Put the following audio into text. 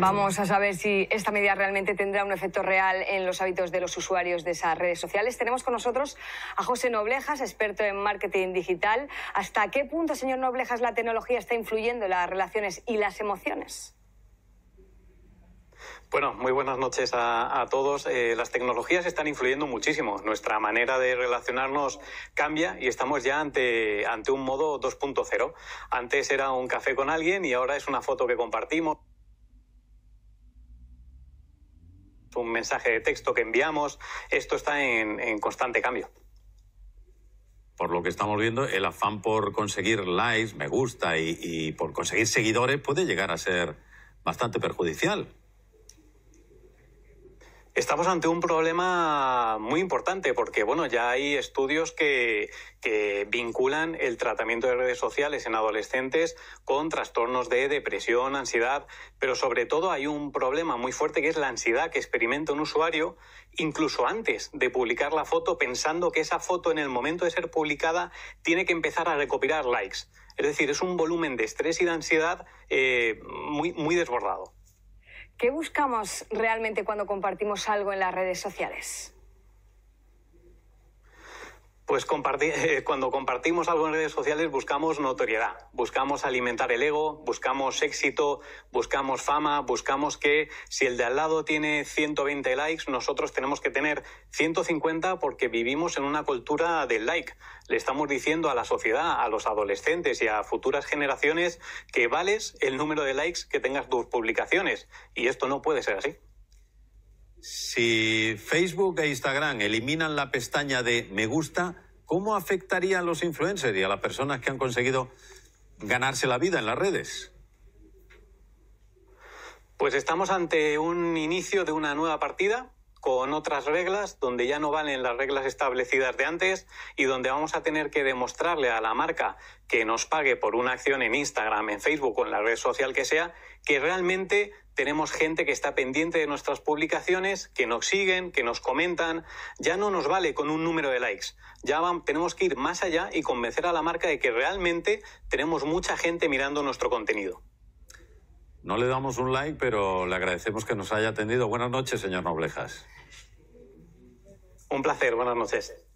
Vamos a saber si esta medida realmente tendrá un efecto real en los hábitos de los usuarios de esas redes sociales. Tenemos con nosotros a José Noblejas, experto en marketing digital. ¿Hasta qué punto, señor Noblejas, la tecnología está influyendo en las relaciones y las emociones? Bueno, muy buenas noches a, todos. Eh, las tecnologías están influyendo muchísimo. Nuestra manera de relacionarnos cambia y estamos ya ante, ante un modo 2.0. Antes era un café con alguien y ahora es una foto que compartimos. un mensaje de texto que enviamos, esto está en, constante cambio por lo que estamos viendo, el afán por conseguir likes, me gusta y, por conseguir seguidores puede llegar a ser bastante perjudicial. Estamos ante un problema muy importante porque, bueno, ya hay estudios que, vinculan el tratamiento de redes sociales en adolescentes con trastornos de depresión, ansiedad, pero sobre todo hay un problema muy fuerte que es la ansiedad que experimenta un usuario incluso antes de publicar la foto pensando que esa foto en el momento de ser publicada tiene que empezar a recopilar likes. Es decir, es un volumen de estrés y de ansiedad eh, muy, muy desbordado. ¿Qué buscamos realmente cuando compartimos algo en las redes sociales? Pues eh, cuando compartimos algo en redes sociales buscamos notoriedad, buscamos alimentar el ego, buscamos éxito, buscamos fama, buscamos que si el de al lado tiene 120 likes, nosotros tenemos que tener 150 porque vivimos en una cultura del like. Le estamos diciendo a la sociedad, a los adolescentes y a futuras generaciones que vales el número de likes que tengas tus publicaciones. Y esto no puede ser así. Si Facebook e Instagram eliminan la pestaña de me gusta, ¿cómo afectaría a los influencers y a las personas que han conseguido ganarse la vida en las redes? Pues estamos ante un inicio de una nueva partida con otras reglas, donde ya no valen las reglas establecidas de antes y donde vamos a tener que demostrarle a la marca que nos pague por una acción en Instagram, en Facebook o en la red social que sea, que realmente tenemos gente que está pendiente de nuestras publicaciones, que nos siguen, que nos comentan. Ya no nos vale con un número de likes. Ya tenemos que ir más allá y convencer a la marca de que realmente tenemos mucha gente mirando nuestro contenido. No le damos un like, pero le agradecemos que nos haya atendido. Buenas noches, señor Noblejas. Un placer, buenas noches.